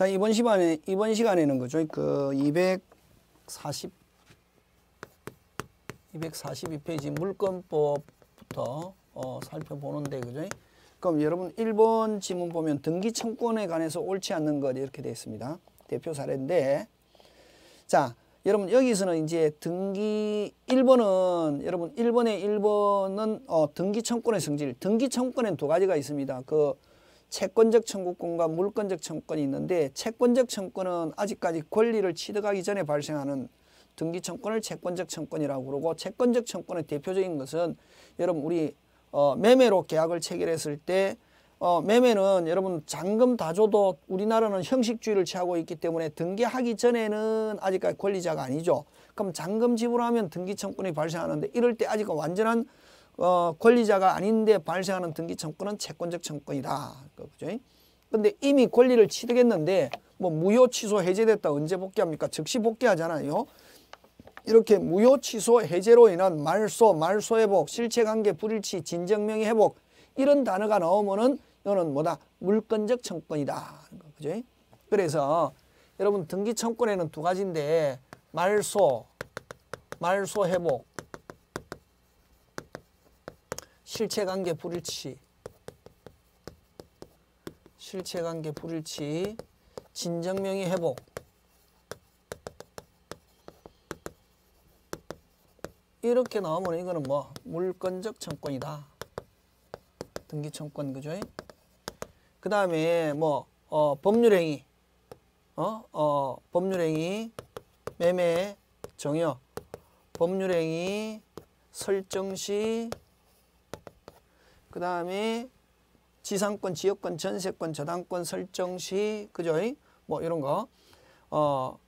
자, 이번 시간에 이번 시간에는 그죠? 그 240 242페이지 물권법부터 어, 살펴보는데 그죠? 그럼 여러분 1번 지문 보면 등기 청구권에 관해서 옳지 않는 것 이렇게 되어 있습니다. 대표 사례인데 자, 여러분 여기서는 이제 등기 1번은 여러분 1번의 1번은 어, 등기 청구권의 성질. 등기 청구권엔 두 가지가 있습니다. 그 채권적 청구권과 물권적 청구권이 있는데 채권적 청구권은 아직까지 권리를 취득하기 전에 발생하는 등기 청구권을 채권적 청구권이라고 그러고 채권적 청구권의 대표적인 것은 여러분 우리 어, 매매로 계약을 체결했을 때 어, 매매는 여러분 잔금 다 줘도 우리나라는 형식주의를 취하고 있기 때문에 등기하기 전에는 아직까지 권리자가 아니죠. 그럼 잔금 지불하면 등기청구권이 발생하는데 이럴 때 아직 완전한 어, 권리자가 아닌데 발생하는 등기 청구는 채권적 청구이다. 그죠? 근데 이미 권리를 취득했는데 뭐 무효 취소 해제됐다 언제 복귀합니까? 즉시 복귀하잖아요. 이렇게 무효 취소 해제로 인한 말소, 말소 회복, 실체 관계 불일치, 진정명의 회복 이런 단어가 나오면은 이거는 뭐다? 물건적 청구이다. 그죠? 그래서 여러분 등기 청구에는 두 가지인데 말소, 말소 회복 실체관계 불일치 실체관계 불일치 진정명의 회복 이렇게 나오면 이거는 뭐 물건적 청권이다 등기 청권 그죠 그 다음에 뭐 어, 법률행위 어? 어, 법률행위 매매 정여 법률행위 설정시 그 다음에 지상권, 지역권, 전세권, 저당권 설정 시 그죠? 뭐 이런 거. 어,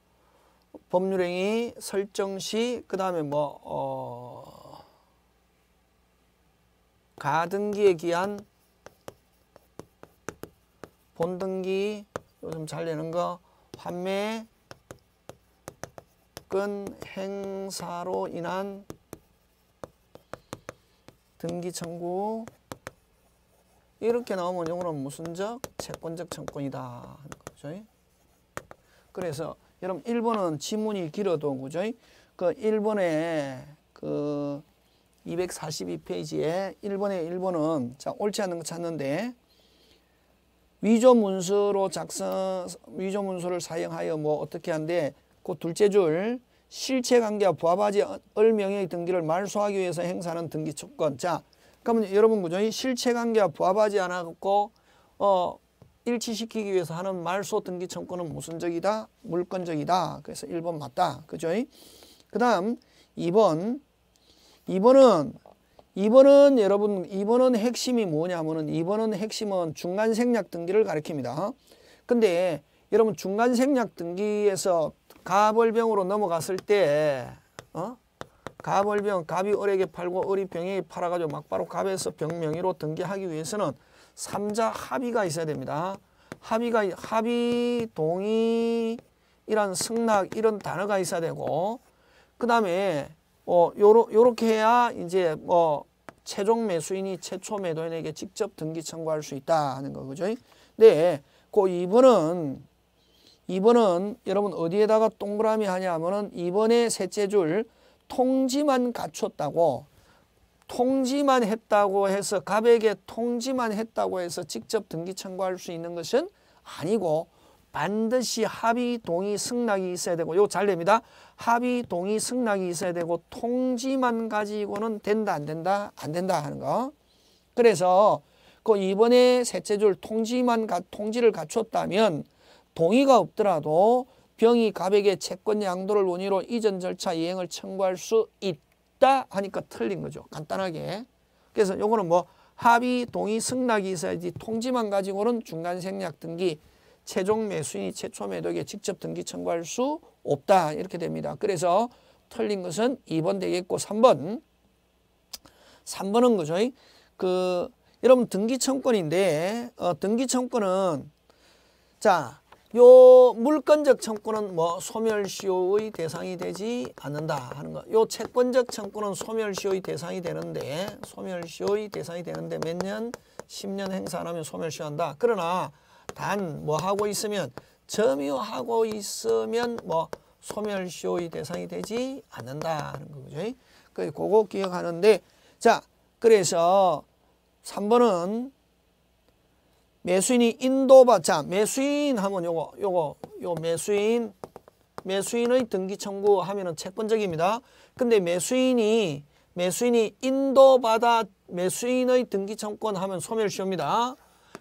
법률행위 설정 시 그다음에 뭐 어, 가등기에 기한 본등기 요즘 잘되는거판매끈 행사로 인한 등기 청구 이렇게 나오면 영어로는 무슨적? 채권적 정권이다 하는 거죠. 그래서 여러분 1번은 지문이 길어도 그죠? 그 1번에 그 242페이지에 1번에 1번은 자 옳지 않은 거 찾는데 위조 문서로 작성 위조 문서를 사용하여 뭐 어떻게 한데 그 둘째 줄 실체 관계와 부합하지 얼 명의 등기를 말소하기 위해서 행사하는 등기 조건 자 그러면 여러분 그죠? 이 실체관계와 부합하지 않았고 어, 일치시키기 위해서 하는 말소 등기 청구는 무슨적이다? 물건적이다. 그래서 1번 맞다. 그죠? 그 다음 2번 2번은 2번은 여러분 2번은 핵심이 뭐냐면은 2번은 핵심은 중간 생략 등기를 가리킵니다. 근데 여러분 중간 생략 등기에서 가벌병으로 넘어갔을 때 어? 갑을병, 갑이 을에게 팔고 을이 병에게 팔아가지고 막바로 갑에서 병명의로 등기하기 위해서는 삼자 합의가 있어야 됩니다. 합의가 합의, 동의, 이런 승낙 이런 단어가 있어야 되고 그 다음에 뭐 요러, 요렇게 해야 이제 뭐 최종 매수인이 최초 매도인에게 직접 등기 청구할 수 있다 하는 거죠 네, 그 2번은 2번은 여러분 어디에다가 동그라미 하냐면은 2번의 셋째 줄 통지만 갖췄다고 통지만 했다고 해서 갑에게 통지만 했다고 해서 직접 등기 청구할 수 있는 것은 아니고 반드시 합의 동의 승낙이 있어야 되고 요 잘 됩니다. 합의 동의 승낙이 있어야 되고 통지만 가지고는 된다 안 된다 안 된다 하는 거. 그래서 그 이번에 셋째 줄 통지만 가, 통지를 갖췄다면 동의가 없더라도 병이 갑에게 채권 양도를 원의로 이전 절차 이행을 청구할 수 있다 하니까 틀린 거죠. 간단하게. 그래서 요거는 뭐 합의, 동의, 승낙이 있어야지 통지만 가지고는 중간 생략 등기 최종 매수인이 최초 매도에 직접 등기 청구할 수 없다 이렇게 됩니다. 그래서 틀린 것은 2번 되겠고 3번 3번은 그죠. 그 여러분 등기 청구인데 어, 등기 청구는 자 요물건적 청구는 뭐 소멸시효의 대상이 되지 않는다 하는 거. 요 채권적 청구는 소멸시효의 대상이 되는데 소멸시효의 대상이 되는데 몇 년? 10년 행사 안 하면 소멸시효한다. 그러나 단 뭐 하고 있으면 점유하고 있으면 뭐 소멸시효의 대상이 되지 않는다 하는 거죠. 그 그거 기억하는데 자 그래서 3번은 매수인이 인도받자 매수인 하면 요거 요거 요 매수인 매수인의 등기 청구하면은 채권적입니다. 근데 매수인이 매수인이 인도받아 매수인의 등기 청권 하면 소멸시효입니다.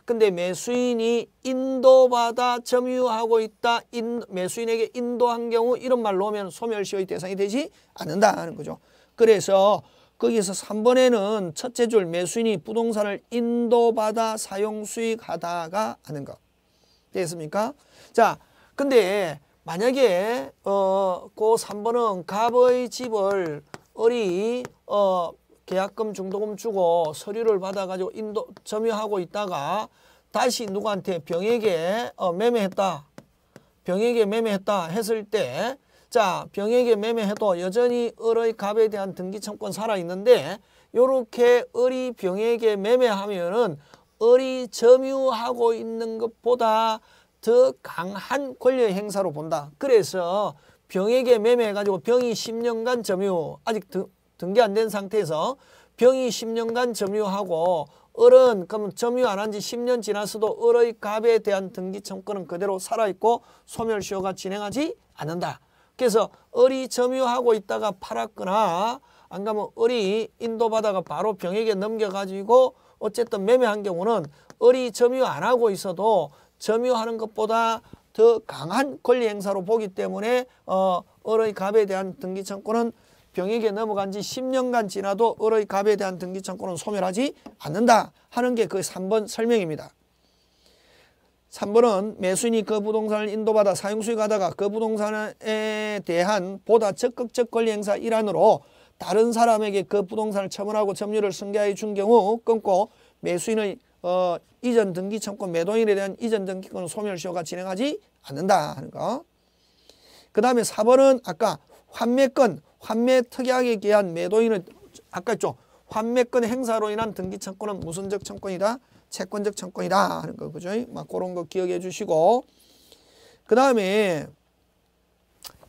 근데 매수인이 인도받아 점유하고 있다. 인, 매수인에게 인도한 경우 이런 말로 하면 소멸시효의 대상이 되지 않는다 하는 거죠. 그래서 거기서 3번에는 첫째 줄 매수인이 부동산을 인도받아 사용 수익하다가 하는 것. 되겠습니까? 자, 근데 만약에 어, 그 3번은 갑의 집을 을이 어, 계약금 중도금 주고 서류를 받아가지고 인도 점유하고 있다가 다시 누구한테 병에게 어, 매매했다. 병에게 매매했다 했을 때 자, 병에게 매매해도 여전히 을의 갑에 대한 등기 청권 살아있는데 요렇게 을이 병에게 매매하면은 을이 점유하고 있는 것보다 더 강한 권력 행사로 본다. 그래서 병에게 매매해가지고 병이 10년간 점유, 아직 등, 등기 안 된 상태에서 병이 10년간 점유하고 을은 그럼 점유 안 한 지 10년 지났어도 을의 갑에 대한 등기 청권은 그대로 살아있고 소멸시효가 진행하지 않는다. 그래서 어리 점유하고 있다가 팔았거나 안 가면 어리 인도받다가 바로 병에게 넘겨가지고 어쨌든 매매한 경우는 어리 점유 안 하고 있어도 점유하는 것보다 더 강한 권리 행사로 보기 때문에 어, 을의 갑에 대한 등기청구는 병에게 넘어간 지 10년간 지나도 을의 갑에 대한 등기청구는 소멸하지 않는다 하는 게 그 3번 설명입니다. 3번은 매수인이 그 부동산을 인도받아 사용수익하다가 그 부동산에 대한 보다 적극적 권리 행사 일환으로 다른 사람에게 그 부동산을 처분하고 점유를 승계해준 경우 끊고 매수인의 어, 이전 등기 청권 매도인에 대한 이전 등기권 소멸시효가 진행하지 않는다 하는 거. 그 다음에 4번은 아까 환매권, 환매 특약에 대한매도인을 아까 했죠 환매권 행사로 인한 등기 청권은 무순적 청권이다. 채권적 청권이다 하는 거 그죠? 막 그런 거 기억해 주시고 그 다음에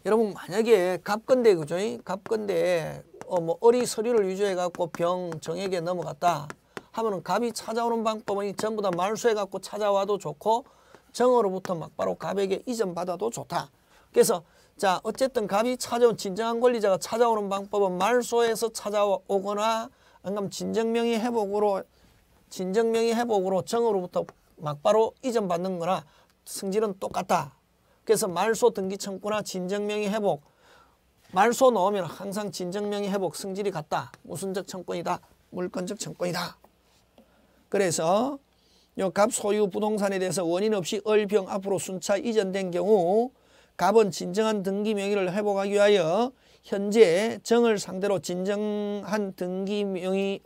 여러분 만약에 갑건데 그죠? 갑건데 어뭐 어리 서류를 유지해 갖고 병 정액에 넘어갔다 하면은 갑이 찾아오는 방법은 전부 다말소해 갖고 찾아와도 좋고 정으로부터 막바로 갑에게 이전받아도 좋다. 그래서 자 어쨌든 갑이 찾아온 진정한 권리자가 찾아오는 방법은 말소해서 찾아오거나 안감 진정명의 회복으로 진정명의 회복으로 정으로부터 막바로 이전받는 거나 승질은 똑같다. 그래서 말소 등기 청구나 진정명의 회복 말소 넣으면 항상 진정명의 회복 승질이 같다. 무슨적 청구이다. 물건적 청구이다. 그래서 요갑 소유 부동산에 대해서 원인 없이 을병 앞으로 순차 이전된 경우 갑은 진정한 등기 명의를 회복하기 위하여 현재 정을 상대로 진정한 등기 명의의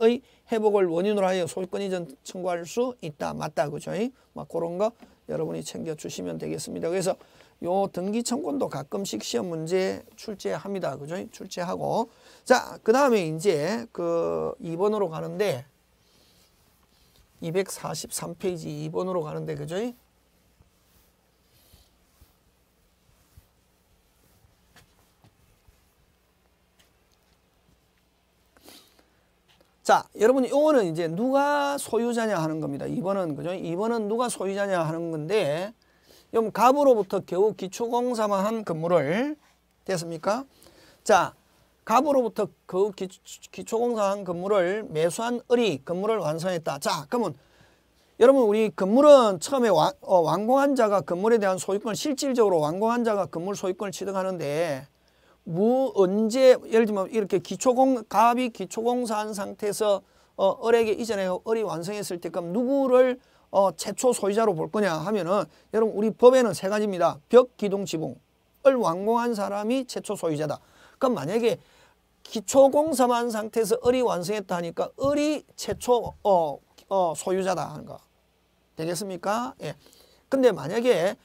회복을 원인으로 하여 소유권 이전 청구할 수 있다. 맞다. 그죠? 막 그런 거 여러분이 챙겨주시면 되겠습니다. 그래서 요 등기 청구도 가끔씩 시험 문제 출제합니다. 그죠? 출제하고 자, 그 다음에 이제 그 2번으로 가는데 243페이지 2번으로 가는데 그죠? 자, 여러분 이거는 이제 누가 소유자냐 하는 겁니다. 이번은 그죠? 이번은 누가 소유자냐 하는 건데 그럼 갑으로부터 겨우 기초공사만 한 건물을 됐습니까? 자, 갑으로부터 그 기초, 공사한 건물을 매수한 을이 건물을 완성했다. 자, 그러면 여러분 우리 건물은 처음에 완, 어, 완공한 자가 건물에 대한 소유권을 실질적으로 완공한 자가 건물 소유권을 취득하는데 무 언제 예를 들면 이렇게 기초공 갑이 기초공사한 상태에서 어, 을에게 이전에 을이 완성했을 때 그럼 누구를 어, 최초 소유자로 볼 거냐 하면은 여러분 우리 법에는 세 가지입니다. 벽, 기둥, 지붕을 완공한 사람이 최초 소유자다. 그럼 만약에 기초공사만 상태에서 을이 완성했다 하니까 을이 최초 어, 어, 소유자다 하는 거 되겠습니까? 예. 근데 만약에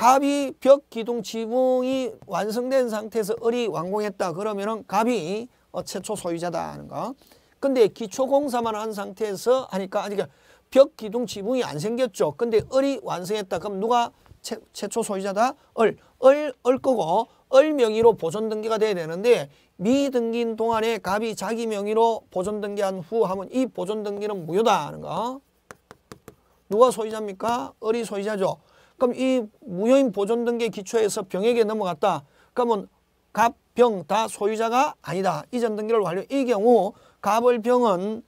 갑이 벽 기둥 지붕이 완성된 상태에서 을이 완공했다 그러면은 갑이 최초 소유자다 하는 거. 근데 기초공사만 한 상태에서 하니까 아니 그러니까 벽 기둥 지붕이 안 생겼죠. 근데 을이 완성했다. 그럼 누가 최, 최초 소유자다? 을, 을, 을 거고 을 명의로 보존 등기가 돼야 되는데 미등기인 동안에 갑이 자기 명의로 보존 등기한 후 하면 이 보존 등기는 무효다 하는 거. 누가 소유자입니까? 을이 소유자죠. 그럼 이 무효인 보존 등계 기초에서 병에게 넘어갔다. 그러면 갑, 병 다 소유자가 아니다. 이전 등기를 완료. 이 경우 갑을 병은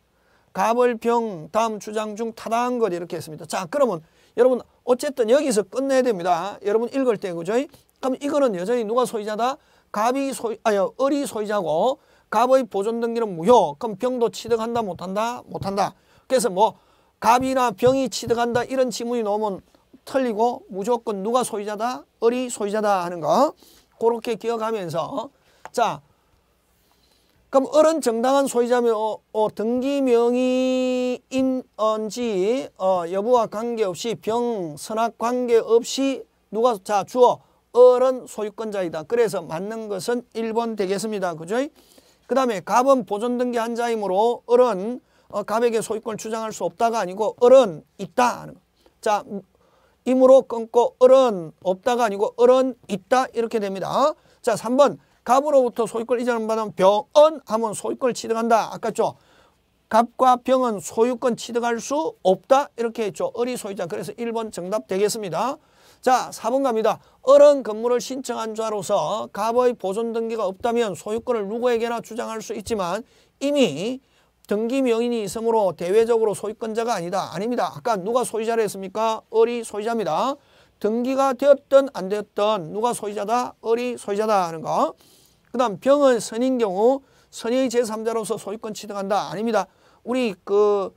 갑을 병 다음 주장 중 타당한 것 이렇게 했습니다. 자 그러면 여러분 어쨌든 여기서 끝내야 됩니다. 여러분 읽을 때 그죠? 그럼 이거는 여전히 누가 소유자다? 갑이 소유, 아니 을이 소유자고 갑의 보존 등기는 무효. 그럼 병도 취득한다 못한다? 못한다. 그래서 뭐 갑이나 병이 취득한다 이런 지문이 나오면 틀리고 무조건 누가 소유자다? 을이 소유자다 하는 거 그렇게 기억하면서 자 그럼 을은 정당한 소유자며 어, 어, 등기명의인지 언 어, 여부와 관계없이 병, 선악 관계없이 누가 자 주어 을은 소유권자이다. 그래서 맞는 것은 1번 되겠습니다. 그죠? 그 다음에 갑은 보존등기 한자이므로 을은 어, 갑에게 소유권을 주장할 수 없다가 아니고 을은 있다 하는 거. 자 임으로 끊고 을은 없다가 아니고 을은 있다 이렇게 됩니다. 자 3번 갑으로부터 소유권 이전을 받은 병은 하면 소유권을 취득한다. 아까죠. 갑과 병은 소유권 취득할 수 없다 이렇게 했죠. 을이 소유자 그래서 1번 정답 되겠습니다. 자 4번 갑니다. 을은 건물을 신청한 자로서 갑의 보존 등기가 없다면 소유권을 누구에게나 주장할 수 있지만 이미 등기 명인이 있으므로 대외적으로 소유권자가 아니다. 아닙니다. 아까 누가 소유자를 했습니까? 을이 소유자입니다. 등기가 되었든 안 되었든 누가 소유자다? 을이 소유자다 하는 거. 그 다음 병은 선인 경우 선의 의 제3자로서 소유권 취득한다. 아닙니다. 우리 그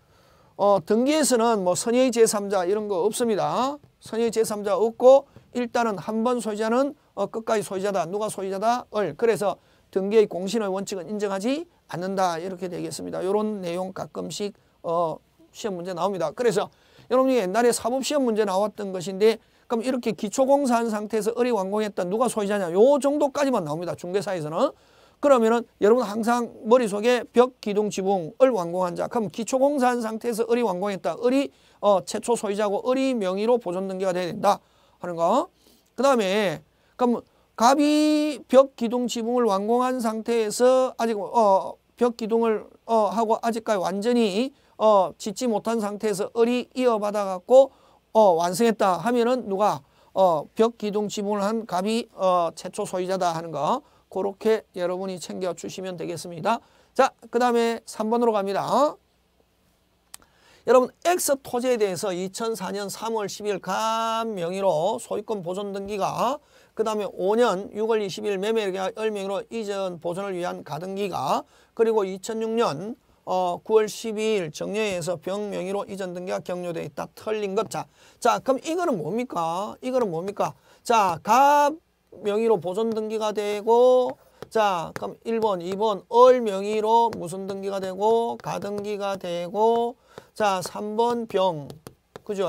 어, 등기에서는 뭐 선의 의 제3자 이런 거 없습니다. 선의 제3자 없고 일단은 한 번 소유자는 어, 끝까지 소유자다. 누가 소유자다? 을. 그래서 등기의 공신의 원칙은 인정하지 않는다 이렇게 되겠습니다. 이런 내용 가끔씩 어, 시험 문제 나옵니다. 그래서 여러분이 옛날에 사법시험 문제 나왔던 것인데 그럼 이렇게 기초공사한 상태에서 어리 완공했다 누가 소유자냐 요 정도까지만 나옵니다. 중개사에서는 그러면은 여러분 항상 머릿속에 벽, 기둥, 지붕, 을 완공한 자 그럼 기초공사한 상태에서 어리 완공했다 어리 어, 최초 소유자고 어리 명의로 보존 등기가 돼야 된다 하는 거그 다음에 그럼 갑이 벽 기둥 지붕을 완공한 상태에서 아직 어, 벽 기둥을 어, 하고 아직까지 완전히 어, 짓지 못한 상태에서 을이 이어받아 갖고 어, 완성했다 하면은 누가 어, 벽 기둥 지붕을 한 갑이 어, 최초 소유자다 하는 거 그렇게 여러분이 챙겨 주시면 되겠습니다. 자, 그 다음에 3번으로 갑니다. 여러분 엑스 토지에 대해서 2004년 3월 10일 간 명의로 소유권 보존 등기가 그 다음에 5년 6월 20일 매매계약 열명의로 이전 보존을 위한 가등기가 그리고 2006년 어, 9월 12일 정례에서 병명의로 이전 등기가 격려돼 있다. 틀린 것. 자, 자 그럼 이거는 뭡니까? 이거는 뭡니까? 자, 갑 명의로 보존 등기가 되고 자, 그럼 1번, 2번 얼 명의로 무슨 등기가 되고 가등기가 되고 자, 3번 병. 그죠?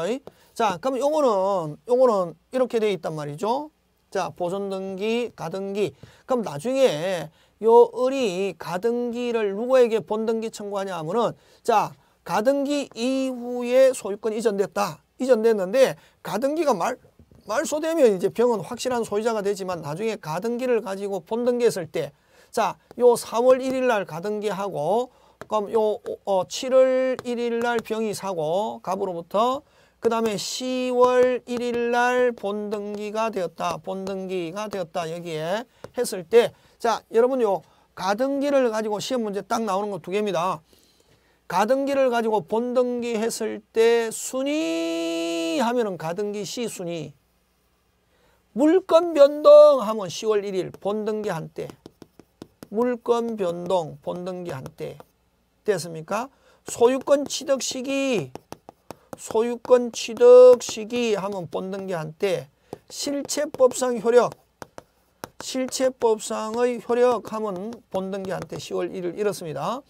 자, 그럼 요거는 요거는 이렇게 돼 있단 말이죠. 자, 보존 등기, 가등기. 그럼 나중에 요 을이 가등기를 누구에게 본등기 청구하냐 하면은 자, 가등기 이후에 소유권 이전됐다. 이전됐는데 가등기가 말 말소되면 이제 병은 확실한 소유자가 되지만 나중에 가등기를 가지고 본등기 했을 때 자, 요 4월 1일 날 가등기하고 그럼 요 어, 7월 1일 날 병이 사고 갑으로부터 그 다음에 10월 1일 날 본등기가 되었다. 본등기가 되었다. 여기에 했을 때 자, 여러분 요 가등기를 가지고 시험 문제 딱 나오는 거 두 개입니다. 가등기를 가지고 본등기 했을 때 순위 하면은 가등기 시순위 물건 변동하면 10월 1일 본등기 한때 물건 변동 본등기 한때 됐습니까? 소유권 취득 시기 소유권 취득 시기 하면 본등기 한때 실체법상 효력 실체법상의 효력하면 본등기 한때 10월 1일 이렇습니다.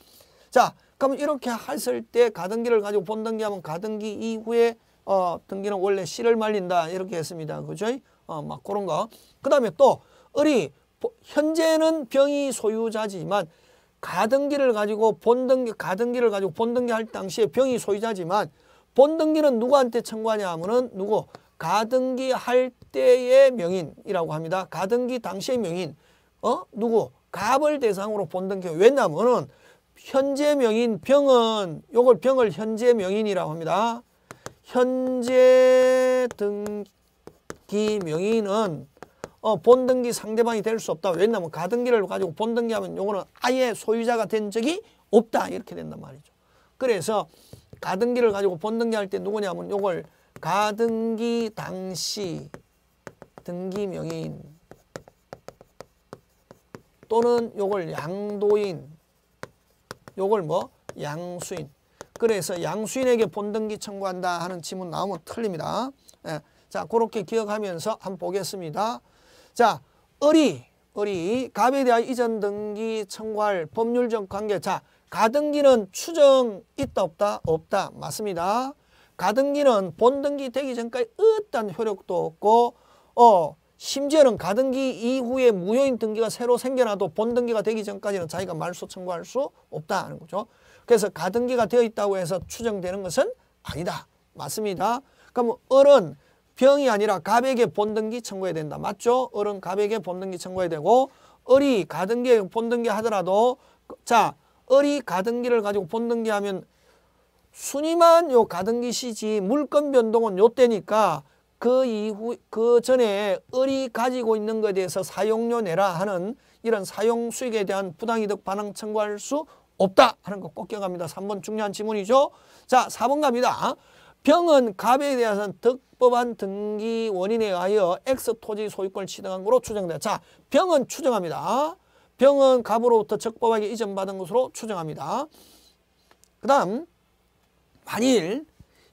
자그러 이렇게 했을 때 가등기를 가지고 본등기 하면 가등기 이후에 어, 등기는 원래 씨를 말린다 이렇게 했습니다. 그죠? 어, 막 그런 거. 그 다음에 또 을이 현재는 병이 소유자지만 가등기를 가지고 본등기 가등기를 가지고 본등기 할 당시에 병이 소유자지만 본등기는 누구한테 청구하냐 하면은 누구 가등기 할 때의 명인이라고 합니다. 가등기 당시의 명인 어 누구 갑을 대상으로 본등기 왜냐면은 현재 명인 병은 요걸 병을 현재 명인이라고 합니다. 현재 등 기명인은 어, 본등기 상대방이 될 수 없다. 왜냐하면 가등기를 가지고 본등기하면 이거는 아예 소유자가 된 적이 없다. 이렇게 된단 말이죠. 그래서 가등기를 가지고 본등기 할 때 누구냐면 이걸 가등기 당시 등기 명인 또는 이걸 양도인 이걸뭐 양수인 그래서 양수인에게 본등기 청구한다 하는 지문 나오면 틀립니다. 예. 자, 그렇게 기억하면서 한번 보겠습니다. 자, 어리, 어리, 갑에 대한 이전 등기 청구할 법률적 관계. 자, 가등기는 추정 있다 없다? 없다. 맞습니다. 가등기는 본등기 되기 전까지 어떤 효력도 없고 어 심지어는 가등기 이후에 무효인 등기가 새로 생겨나도 본등기가 되기 전까지는 자기가 말소 청구할 수 없다는 하 거죠. 그래서 가등기가 되어 있다고 해서 추정되는 것은 아니다. 맞습니다. 그럼 어른 병이 아니라 갑에게 본등기 청구해야 된다. 맞죠? 어른 갑에게 본등기 청구해야 되고 어리 가등기 본등기 하더라도 자 어리 가등기를 가지고 본등기 하면 순위만 요 가등기 시지 물건 변동은 요 때니까 그 이후 그 전에 어리 가지고 있는 것에 대해서 사용료 내라 하는 이런 사용 수익에 대한 부당이득 반항 청구할 수 없다 하는 거 꼭 기억합니다. 3번 중요한 지문이죠. 자 4번 갑니다. 병은 갑에 대해서는 득법한 등기 원인에 의하여 X 토지 소유권을 취득한 것으로 추정된다. 자, 병은 추정합니다. 병은 갑으로부터 적법하게 이전받은 것으로 추정합니다. 그 다음 만일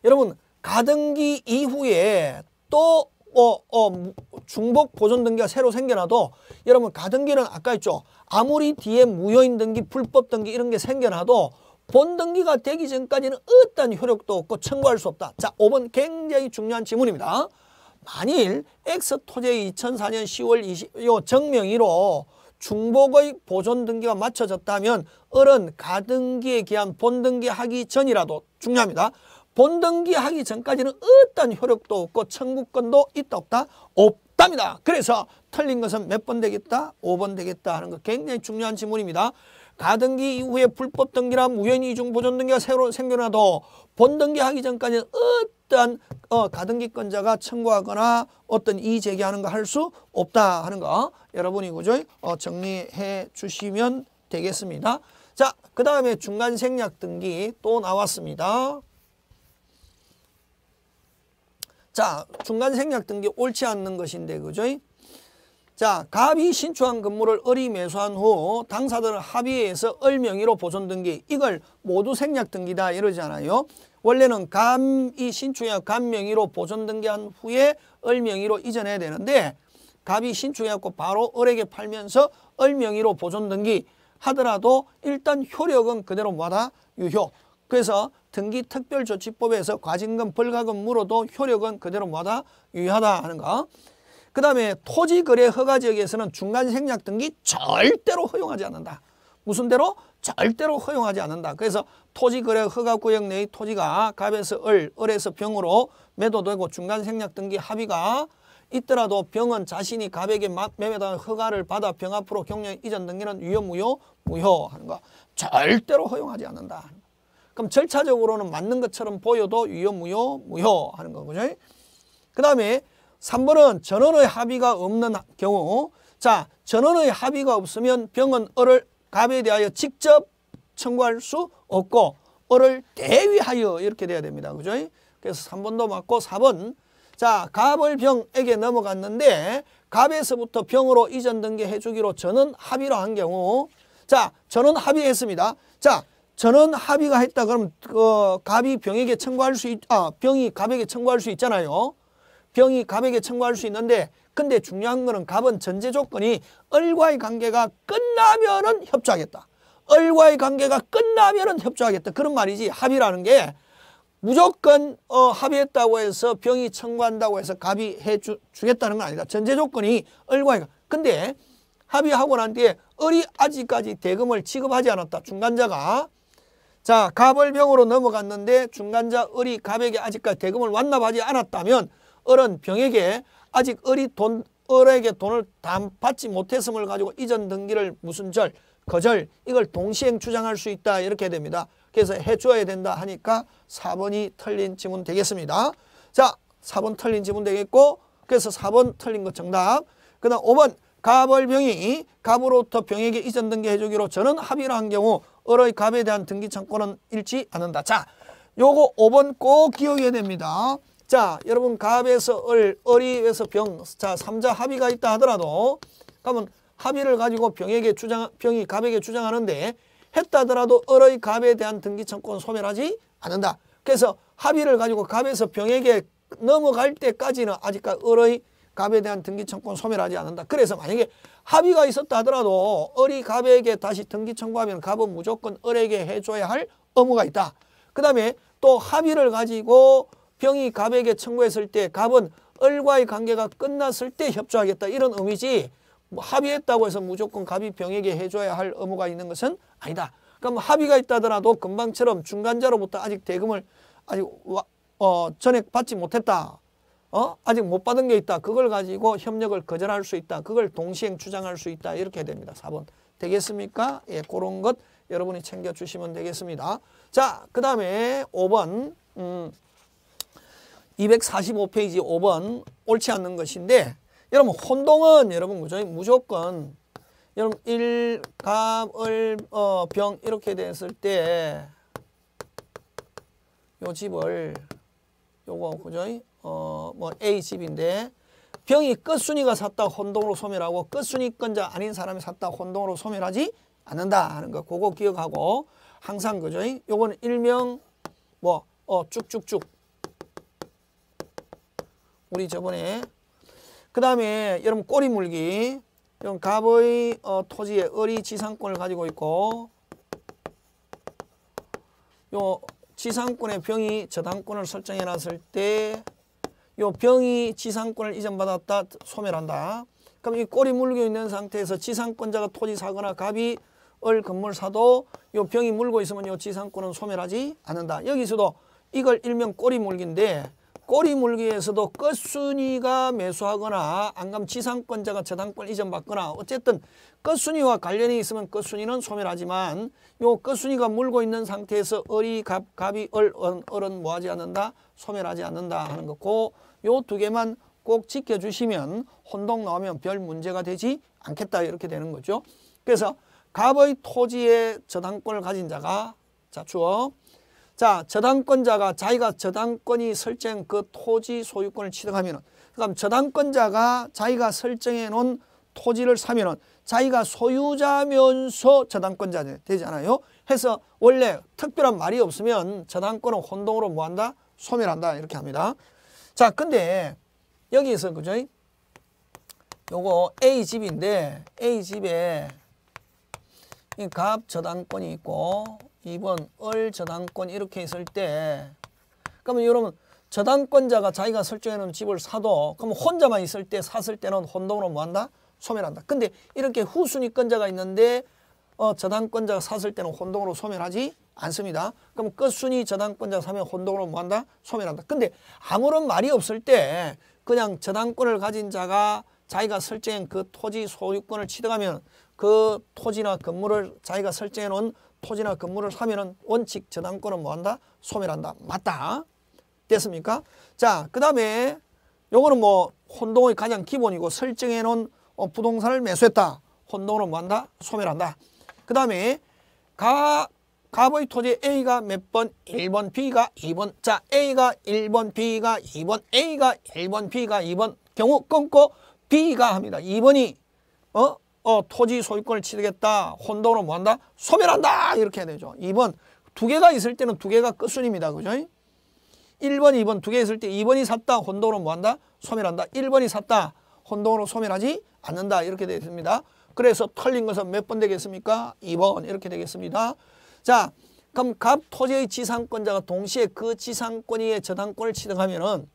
여러분 가등기 이후에 또 어, 어, 중복 보존 등기가 새로 생겨나도 여러분 가등기는 아까 했죠. 아무리 뒤에 무효인 등기, 불법 등기 이런 게 생겨나도 본등기가 되기 전까지는 어떤 효력도 없고 청구할 수 없다. 자, 5번 굉장히 중요한 지문입니다. 만일 엑스토제이 2004년 10월 20, 요 정명이로 중복의 보존 등기가 맞춰졌다면 어른 가등기에 기한 본등기 하기 전이라도 중요합니다. 본등기 하기 전까지는 어떤 효력도 없고 청구권도 있다 없다? 없답니다. 그래서 틀린 것은 몇 번 되겠다? 5번 되겠다 하는 거 굉장히 중요한 질문입니다. 가등기 이후에 불법 등기란 우연히 이중 보존 등기가 새로 생겨나도 본등기 하기 전까지 어떠한 어, 가등기권자가 청구하거나 어떤 이의 제기하는 거 할 수 없다 하는 거 여러분이 그죠? 어, 정리해 주시면 되겠습니다. 자, 그 다음에 중간 생략 등기 또 나왔습니다. 자, 중간 생략 등기 옳지 않는 것인데, 그죠? 자, 갑이 신축한 건물을 을이 매수한 후 당사들 합의해서을 명의로 보존 등기 이걸 모두 생략 등기다 이러잖아요. 원래는 갑이 신축약 갑 명의로 보존 등기한 후에 을 명의로 이전해야 되는데 갑이 신축해갖고 바로 을에게 팔면서 을 명의로 보존 등기 하더라도 일단 효력은 그대로 뭐다? 유효. 그래서 등기 특별조치법에서 과징금, 불가금 물어도 효력은 그대로 뭐다? 유효하다 하는 거. 그 다음에 토지 거래 허가 지역에서는 중간 생략 등기 절대로 허용하지 않는다. 무슨 대로? 절대로 허용하지 않는다. 그래서 토지 거래 허가 구역 내의 토지가 갑에서 을, 을에서 병으로 매도되고 중간 생략 등기 합의가 있더라도 병은 자신이 갑에게 매매당 허가를 받아 병 앞으로 경영 이전 등기는 위험 무효 무효 하는 거 절대로 허용하지 않는다. 그럼 절차적으로는 맞는 것처럼 보여도 위험 무효 무효 하는 거 그죠? 그 다음에 3번은 전원의 합의가 없는 경우 자 전원의 합의가 없으면 병은 어를 갑에 대하여 직접 청구할 수 없고 어를 대위하여 이렇게 돼야 됩니다. 그죠? 그래서 3번도 맞고 4번 자 갑을 병에게 넘어갔는데 갑에서부터 병으로 이전된 게 해주기로 전원 합의로 한 경우 자 전원 합의했습니다. 자 전원 합의가 했다 그럼그 갑이 병에게 청구할 수 있, 아 병이 갑에게 청구할 수 있잖아요. 병이 갑에게 청구할 수 있는데 근데 중요한 거는 갑은 전제 조건이 을과의 관계가 끝나면은 협조하겠다. 을과의 관계가 끝나면은 협조하겠다. 그런 말이지 합의라는 게 무조건 어, 합의했다고 해서 병이 청구한다고 해서 갑이 해 주, 겠다는건 아니다. 전제 조건이 을과의 근데 합의하고 난 뒤에 을이 아직까지 대금을 지급하지 않았다. 중간자가 자 갑을 병으로 넘어갔는데 중간자 을이 갑에게 아직까지 대금을 완납하지 않았다면 어른 병에게 아직 어리 돈어 을에게 돈을 다 받지 못했음을 가지고 이전 등기를 무슨 절, 거절 이걸 동시행 주장할 수 있다 이렇게 됩니다. 그래서 해줘야 된다 하니까 4번이 틀린 지문 되겠습니다. 자 4번 틀린 지문 되겠고 그래서 4번 틀린 것 정답. 그 다음 5번 갑벌병이 갑으로부터 병에게 이전 등기 해주기로 저는 합의를 한 경우 을의 갑에 대한 등기 청구는 잃지 않는다. 자 요거 5번 꼭 기억해야 됩니다. 자, 여러분 갑에서 을, 을이에서 병, 자, 삼자 합의가 있다 하더라도 그러면 합의를 가지고 병에게 주장, 병이 갑에게 주장하는데 했다 하더라도 을의 갑에 대한 등기 청권 소멸하지 않는다. 그래서 합의를 가지고 갑에서 병에게 넘어갈 때까지는 아직까지 을의 갑에 대한 등기 청권 소멸하지 않는다. 그래서 만약에 합의가 있었다 하더라도 을이 갑에게 다시 등기 청구하면 갑은 무조건 을에게 해줘야 할 의무가 있다. 그 다음에 또 합의를 가지고 병이 갑에게 청구했을 때 갑은 을과의 관계가 끝났을 때 협조하겠다 이런 의미지 뭐 합의했다고 해서 무조건 갑이 병에게 해줘야 할 의무가 있는 것은 아니다. 그럼 합의가 있다더라도 금방처럼 중간자로부터 아직 대금을 아직 와, 어, 전액 받지 못했다. 어? 아직 못 받은 게 있다. 그걸 가지고 협력을 거절할 수 있다. 그걸 동시행 주장할 수 있다. 이렇게 됩니다. 4번. 되겠습니까? 예, 그런 것 여러분이 챙겨주시면 되겠습니다. 자, 그 다음에 5번. 음, 245페이지 5번 옳지 않는 것인데 여러분 혼동은 여러분 그죠? 무조건 여러분 일갑을 어, 병 이렇게 됐을 때 요 집을 요거 그죠? 어뭐 A 집인데 병이 끝순위가 샀다 혼동으로 소멸하고 끝순위권자 아닌 사람이 샀다 혼동으로 소멸하지 않는다 하는 거 그거 기억하고 항상 그죠? 요거는 일명 뭐 어, 쭉쭉쭉 우리 저번에 그 다음에 여러분 꼬리물기 이런 갑의 어, 토지에 을이 지상권을 가지고 있고 요 지상권의 병이 저당권을 설정해 놨을 때 요 병이 지상권을 이전받았다 소멸한다. 그럼 이 꼬리 물기 있는 상태에서 지상권자가 토지 사거나 갑이 을 건물 사도 요 병이 물고 있으면 요 지상권은 소멸하지 않는다. 여기서도 이걸 일명 꼬리 물기인데 꼬리 물기에서도 끝순위가 매수하거나 안감 지상권자가 저당권 이전받거나 어쨌든 끝순위와 관련이 있으면 끝순위는 소멸하지만 요 끝순위가 물고 있는 상태에서 어리, 갑, 갑이 을, 은, 을은 뭐하지 않는다? 소멸하지 않는다 하는 거고 요 두 개만 꼭 지켜주시면 혼동 나오면 별 문제가 되지 않겠다 이렇게 되는 거죠. 그래서 갑의 토지에 저당권을 가진 자가 자추어 자 저당권자가 자기가 저당권이 설정한 그 토지 소유권을 취득하면 그럼 저당권자가 자기가 설정해 놓은 토지를 사면은 자기가 소유자면서 저당권자 되잖아요. 해서 원래 특별한 말이 없으면 저당권은 혼동으로 뭐한다? 소멸한다 이렇게 합니다. 자 근데 여기에서 그죠? 요거 A집인데 A집에 이 갑 저당권이 있고 2번 을 저당권 이렇게 있을 때 그러면 여러분 저당권자가 자기가 설정해놓은 집을 사도 그러면 혼자만 있을 때 샀을 때는 혼동으로 뭐한다? 소멸한다. 근데 이렇게 후순위권자가 있는데 어, 저당권자가 샀을 때는 혼동으로 소멸하지 않습니다. 그럼 끝순위 저당권자 사면 혼동으로 뭐한다? 소멸한다. 근데 아무런 말이 없을 때 그냥 저당권을 가진 자가 자기가 설정한 그 토지 소유권을 취득하면 그 토지나 건물을 자기가 설정해 놓은 토지나 건물을 사면은 원칙 저당권은 뭐한다? 소멸한다. 맞다. 됐습니까? 자, 그 다음에 요거는 뭐 혼동의 가장 기본이고 설정해 놓은 어, 부동산을 매수했다. 혼동으로 뭐한다? 소멸한다. 그 다음에 가, 갑의 토지 A가 몇 번? 1번, B가 2번. 자, A가 1번, B가 2번, A가 1번, B가 2번. 경우 끊고 B가 합니다. 2번이 어 어, 토지 소유권을 취득했다혼돈으로 뭐한다? 소멸한다. 이렇게 해야 되죠. 2번 두 개가 있을 때는 두 개가 끝순입니다. 그죠? 1번, 2번 두 개 있을 때 2번이 샀다. 혼돈으로 뭐한다? 소멸한다. 1번이 샀다. 혼돈으로 소멸하지 않는다. 이렇게 되어 있습니다. 그래서 털린 것은 몇 번 되겠습니까? 2번 이렇게 되겠습니다. 자, 그럼 갑 토지의 지상권자가 동시에 그 지상권위의 저당권을 취득하면은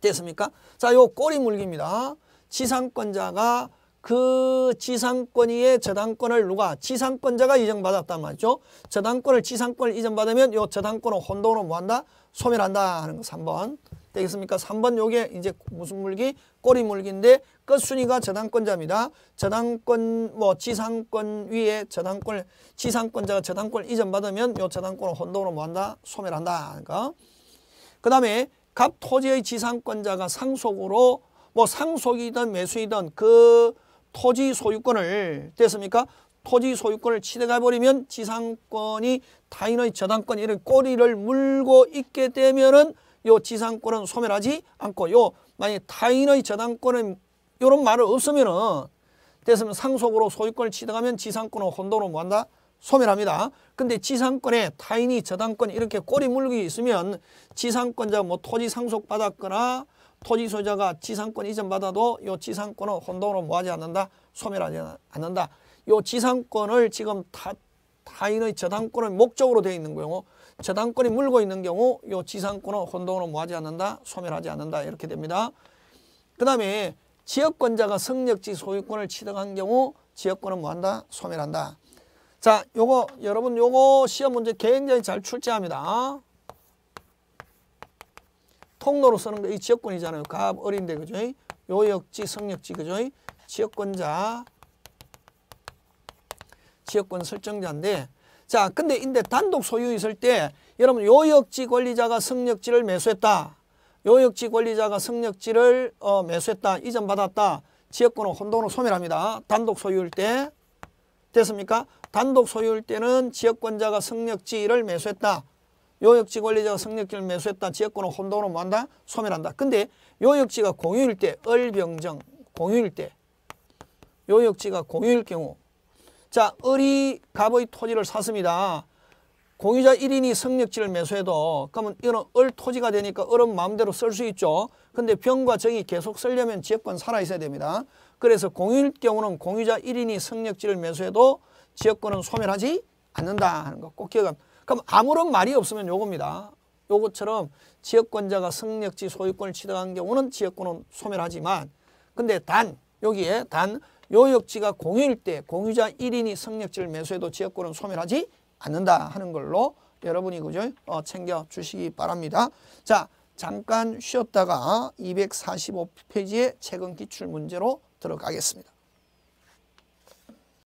됐습니까? 자, 요 꼬리 물기입니다. 지상권자가 그지상권위에 저당권을 누가 지상권자가 이전받았단 말이죠. 저당권을 지상권을 이전받으면 요 저당권을 혼동으로 뭐한다? 소멸한다 하는 거 3번. 되겠습니까? 3번 요게 이제 무슨 물기? 꼬리 물기인데 끝순위가 저당권자입니다. 저당권 뭐 지상권 위에 저당권 지상권자가 저당권을 이전받으면 요 저당권을 혼동으로 뭐한다? 소멸한다. 그러니까 그 다음에 각 토지의 지상권자가 상속으로 뭐 상속이든 매수이든 그 토지 소유권을 됐습니까? 토지 소유권을 취득해 버리면 지상권이 타인의 저당권 이런 꼬리를 물고 있게 되면은 요 지상권은 소멸하지 않고 요 만약 타인의 저당권은 요런 말을 없으면은 됐으면 상속으로 소유권을 취득하면 지상권은 혼돈으 뭐한다? 소멸합니다. 근데 지상권에 타인이 저당권 이렇게 꼬리 물기 있으면 지상권자 뭐 토지 상속받았거나 토지 소유자가 지상권 이전받아도 이 지상권은 혼동으로 뭐하지 않는다? 소멸하지 않는다. 이 지상권을 지금 타, 타인의 저당권을 목적으로 되어 있는 경우 저당권이 물고 있는 경우 이 지상권은 혼동으로 뭐하지 않는다? 소멸하지 않는다. 이렇게 됩니다. 그 다음에 지역권자가 성역지 소유권을 취득한 경우 지역권은 뭐한다? 소멸한다. 자, 요거 여러분 요거 시험 문제 굉장히 잘 출제합니다. 통로로 쓰는 거 이 지역권이잖아요. 갑 어린데 그죠? 요역지 성역지 그죠? 지역권자 지역권 설정자인데 자 근데 인데 단독 소유 있을 때 여러분 요역지 권리자가 성역지를 매수했다. 요역지 권리자가 성역지를 어, 매수했다. 이전 받았다. 지역권은 혼동으로 소멸합니다. 단독 소유일 때 됐습니까? 단독 소유일 때는 지역권자가 성역지를 매수했다. 요역지 권리자가 성역기를 매수했다. 지역권은 혼동으로 만다 소멸한다. 근데 요역지가 공유일 때 을병정 공유일 때 요역지가 공유일 경우 자 을이 갑의 토지를 샀습니다. 공유자 일인이 성역지를 매수해도 그러면 이거는 을 토지가 되니까 을은 마음대로 쓸 수 있죠. 근데 병과 정이 계속 쓰려면 지역권 살아있어야 됩니다. 그래서 공유일 경우는 공유자 일인이 성역지를 매수해도 지역권은 소멸하지 않는다 하는 거 꼭 기억합니다. 그럼 아무런 말이 없으면 요겁니다. 요것처럼 지역권자가 성역지 소유권을 취득한 경우는 지역권은 소멸하지만 근데 단 여기에 단 요역지가 공유일 때 공유자 1인이 성역지를 매수해도 지역권은 소멸하지 않는다 하는 걸로 여러분이 그죠? 어, 챙겨 주시기 바랍니다. 자, 잠깐 쉬었다가 245페이지의 최근 기출 문제로 들어가겠습니다.